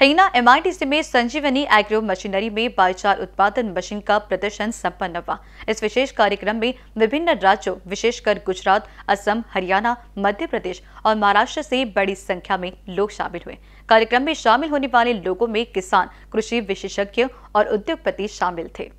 हिंगना एमआईटीसी में संजीवनी agro machinery में बाईचार उत्पादन मशीन का प्रदर्शन संपन्न हुआ इस विशेष कार्यक्रम में विभिन्न राज्यों विशेषकर गुजरात असम हरियाणा मध्य प्रदेश और महाराष्ट्र से बड़ी संख्या में लोग शामिल हुए कार्यक्रम में शामिल होने वाले लोगों में किसान कृषि विशेषज्ञ और उद्योगपति शामिल थे